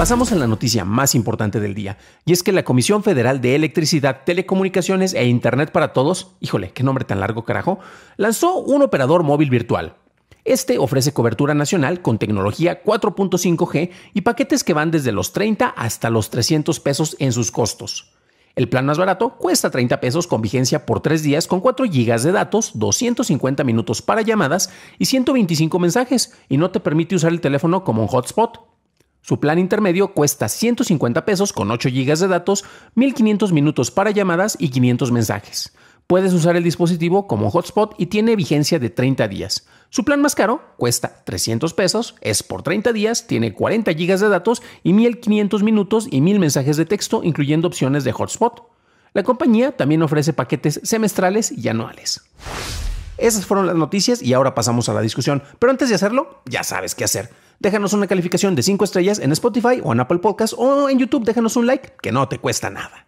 Pasamos a la noticia más importante del día, y es que la Comisión Federal de Electricidad, Telecomunicaciones e Internet para Todos, híjole, qué nombre tan largo carajo, lanzó un operador móvil virtual. Este ofrece cobertura nacional con tecnología 4.5G y paquetes que van desde los 30 hasta los 300 pesos en sus costos. El plan más barato cuesta 30 pesos con vigencia por 3 días con 4 GB de datos, 250 minutos para llamadas y 125 mensajes y no te permite usar el teléfono como un hotspot. Su plan intermedio cuesta 150 pesos con 8 GB de datos, 1500 minutos para llamadas y 500 mensajes. Puedes usar el dispositivo como hotspot y tiene vigencia de 30 días. Su plan más caro cuesta 300 pesos, es por 30 días, tiene 40 GB de datos y 1500 minutos y 1000 mensajes de texto, incluyendo opciones de hotspot. La compañía también ofrece paquetes semestrales y anuales. Esas fueron las noticias y ahora pasamos a la discusión, pero antes de hacerlo, ya sabes qué hacer. Déjanos una calificación de 5 estrellas en Spotify o en Apple Podcast o en YouTube. Déjanos un like que no te cuesta nada.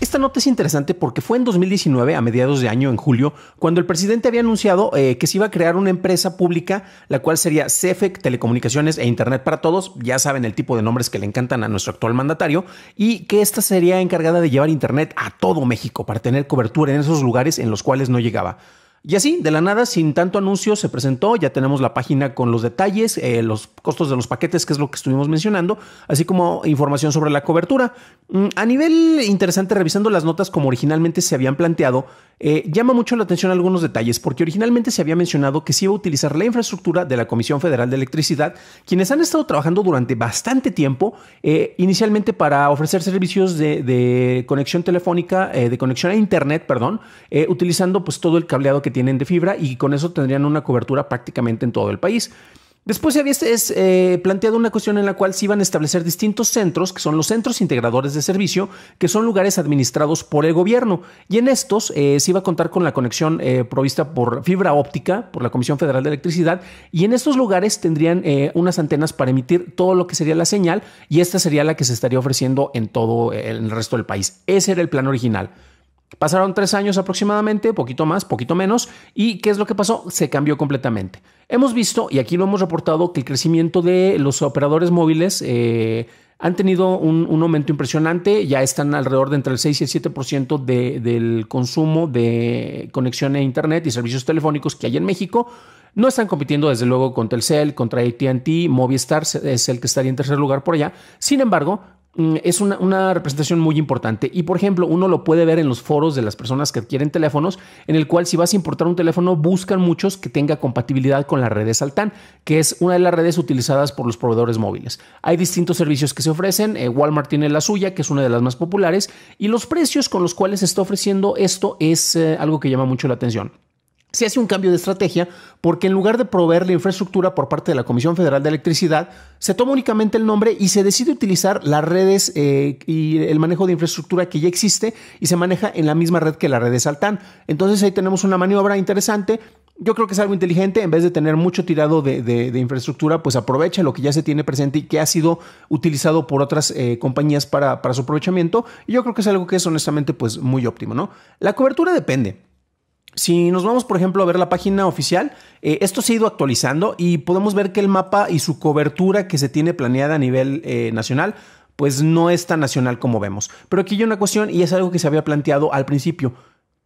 Esta nota es interesante porque fue en 2019, a mediados de año, en julio, cuando el presidente había anunciado eh, que se iba a crear una empresa pública, la cual sería CEFEC Telecomunicaciones e Internet para Todos, ya saben el tipo de nombres que le encantan a nuestro actual mandatario, y que esta sería encargada de llevar Internet a todo México para tener cobertura en esos lugares en los cuales no llegaba. Y así, de la nada, sin tanto anuncio, se presentó. Ya tenemos la página con los detalles, eh, los costos de los paquetes, que es lo que estuvimos mencionando, así como información sobre la cobertura. Mm, a nivel interesante, revisando las notas como originalmente se habían planteado, eh, llama mucho la atención algunos detalles, porque originalmente se había mencionado que se iba a utilizar la infraestructura de la Comisión Federal de Electricidad, quienes han estado trabajando durante bastante tiempo, eh, inicialmente para ofrecer servicios de, de conexión telefónica, de conexión a Internet, perdón, utilizando pues todo el cableado que tienen de fibra y con eso tendrían una cobertura prácticamente en todo el país. Después se había este, eh, planteado una cuestión en la cual se iban a establecer distintos centros, que son los centros integradores de servicio, que son lugares administrados por el gobierno. Y en estos eh, se iba a contar con la conexión eh, provista por fibra óptica, por la Comisión Federal de Electricidad, y en estos lugares tendrían unas antenas para emitir todo lo que sería la señal, y esta sería la que se estaría ofreciendo en todo el resto del país. Ese era el plan original. Pasaron tres años aproximadamente, poquito más, poquito menos, y ¿qué es lo que pasó? Se cambió completamente. Hemos visto, y aquí lo hemos reportado, que el crecimiento de los operadores móviles eh, han tenido un, aumento impresionante, ya están alrededor de entre el 6 y el 7% ciento del consumo de conexión a Internet y servicios telefónicos que hay en México. No están compitiendo desde luego contra el Telcel, contra ATT, Movistar es el que estaría en tercer lugar por allá. Sin embargo, Mm, es una, representación muy importante. Y por ejemplo, uno lo puede ver en los foros de las personas que adquieren teléfonos, en el cual si vas a importar un teléfono, buscan muchos que tenga compatibilidad con la red de Saltan, que es una de las redes utilizadas por los proveedores móviles. Hay distintos servicios que se ofrecen, eh, Walmart tiene la suya, que es una de las más populares, y los precios con los cuales se está ofreciendo esto es eh, algo que llama mucho la atención se hace un cambio de estrategia porque en lugar de proveer la infraestructura por parte de la Comisión Federal de Electricidad, se toma únicamente el nombre y se decide utilizar las redes eh, y el manejo de infraestructura que ya existe y se maneja en la misma red que la red de Saltán. Entonces ahí tenemos una maniobra interesante. Yo creo que es algo inteligente, en vez de tener mucho tirado de, infraestructura, pues aprovecha lo que ya se tiene presente y que ha sido utilizado por otras eh, compañías para, su aprovechamiento. Y yo creo que es algo que es honestamente pues muy óptimo, ¿no? La cobertura depende. Si nos vamos, por ejemplo, a ver la página oficial, eh, esto se ha ido actualizando y podemos ver que el mapa y su cobertura que se tiene planeada a nivel eh, nacional, pues no es tan nacional como vemos. Pero aquí hay una cuestión y es algo que se había planteado al principio.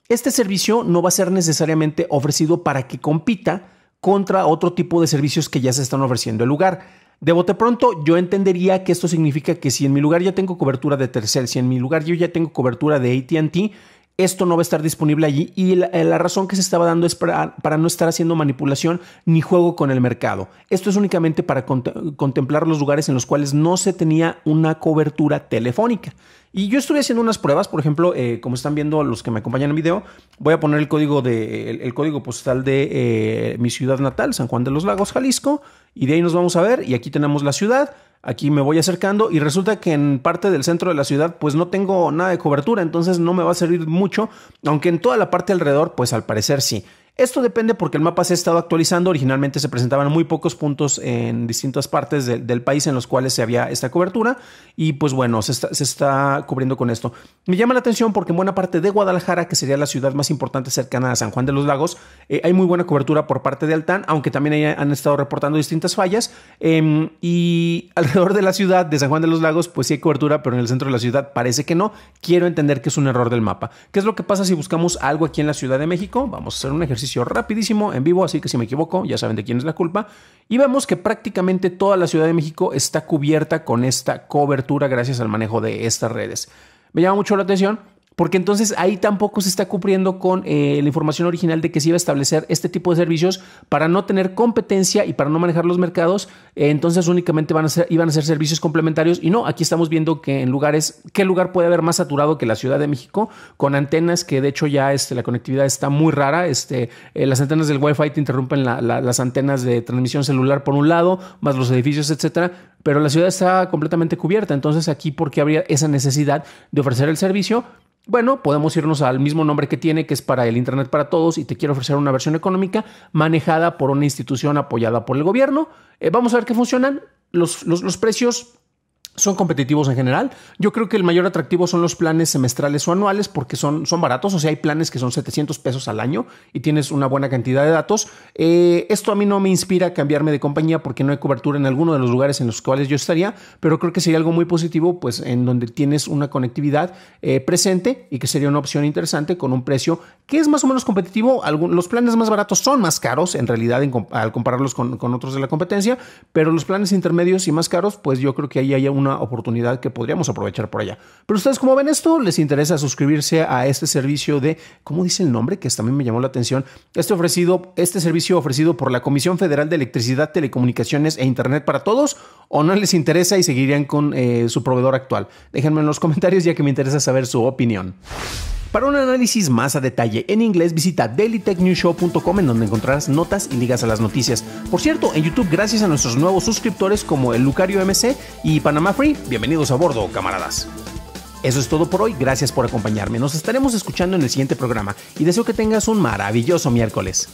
Este servicio no va a ser necesariamente ofrecido para que compita contra otro tipo de servicios que ya se están ofreciendo el lugar. De bote pronto, yo entendería que esto significa que si en mi lugar ya tengo cobertura de tercer, si en mi lugar yo ya tengo cobertura de ATT, esto no va a estar disponible allí y la, eh, razón que se estaba dando es para, no estar haciendo manipulación ni juego con el mercado. Esto es únicamente para contemplar los lugares en los cuales no se tenía una cobertura telefónica. Y yo estuve haciendo unas pruebas, por ejemplo, eh, como están viendo los que me acompañan en video, voy a poner el código, de, el, código postal de eh, mi ciudad natal, San Juan de los Lagos, Jalisco, y de ahí nos vamos a ver y aquí tenemos la ciudad aquí me voy acercando y resulta que en parte del centro de la ciudad pues no tengo nada de cobertura, entonces no me va a servir mucho, aunque en toda la parte alrededor pues al parecer sí. Esto depende porque el mapa se ha estado actualizando. Originalmente se presentaban muy pocos puntos en distintas partes del país en los cuales se había esta cobertura. Y pues bueno, se está, cubriendo con esto. Me llama la atención porque en buena parte de Guadalajara, que sería la ciudad más importante cercana a San Juan de los Lagos, eh, hay muy buena cobertura por parte de Altán, aunque también han estado reportando distintas fallas. Em, y alrededor de la ciudad de San Juan de los Lagos, pues sí hay cobertura, pero en el centro de la ciudad parece que no. Quiero entender que es un error del mapa. ¿Qué es lo que pasa si buscamos algo aquí en la Ciudad de México? Vamos a hacer un ejercicio rapidísimo en vivo, así que si me equivoco, ya saben de quién es la culpa. Y vemos que prácticamente toda la Ciudad de México está cubierta con esta cobertura gracias al manejo de estas redes. Me llama mucho la atención porque entonces ahí tampoco se está cumpliendo con eh, la información original de que se iba a establecer este tipo de servicios para no tener competencia y para no manejar los mercados, eh, entonces únicamente van a ser, iban a ser servicios complementarios y no, aquí estamos viendo que en lugares, ¿qué lugar puede haber más saturado que la Ciudad de México? Con antenas que de hecho ya este, la conectividad está muy rara, este, eh, las antenas del Wi-Fi te interrumpen las antenas de transmisión celular por un lado, más los edificios, etcétera, pero la ciudad está completamente cubierta, entonces aquí ¿por qué habría esa necesidad de ofrecer el servicio? Bueno, podemos irnos al mismo nombre que tiene, que es para el Internet para Todos, y te quiero ofrecer una versión económica manejada por una institución apoyada por el gobierno. Eh, vamos a ver qué funcionan. Los, los, los precios son competitivos en general. Yo creo que el mayor atractivo son los planes semestrales o anuales porque son, son baratos. O sea, hay planes que son 700 pesos al año y tienes una buena cantidad de datos. Eh, esto a mí no me inspira a cambiarme de compañía porque no hay cobertura en alguno de los lugares en los cuales yo estaría, pero creo que sería algo muy positivo, pues en donde tienes una conectividad eh, presente y que sería una opción interesante con un precio que es más o menos competitivo. Algunos los planes más baratos son más caros en realidad al compararlos con, con otros de la competencia, pero los planes intermedios y más caros, pues yo creo que ahí haya una una oportunidad que podríamos aprovechar por allá. Pero ustedes, como ven esto, les interesa suscribirse a este servicio de, ¿cómo dice el nombre? Que también me llamó la atención. Este, ofrecido, este servicio ofrecido por la Comisión Federal de Electricidad, Telecomunicaciones e Internet para Todos, o no les interesa y seguirían con eh, su proveedor actual. Déjenme en los comentarios ya que me interesa saber su opinión. Para un análisis más a detalle en inglés, visita dailytechnewshow.com en donde encontrarás notas y ligas a las noticias. Por cierto, en YouTube, gracias a nuestros nuevos suscriptores como el Lucario MC y Panama Free, bienvenidos a bordo, camaradas. Eso es todo por hoy, gracias por acompañarme. Nos estaremos escuchando en el siguiente programa y deseo que tengas un maravilloso miércoles.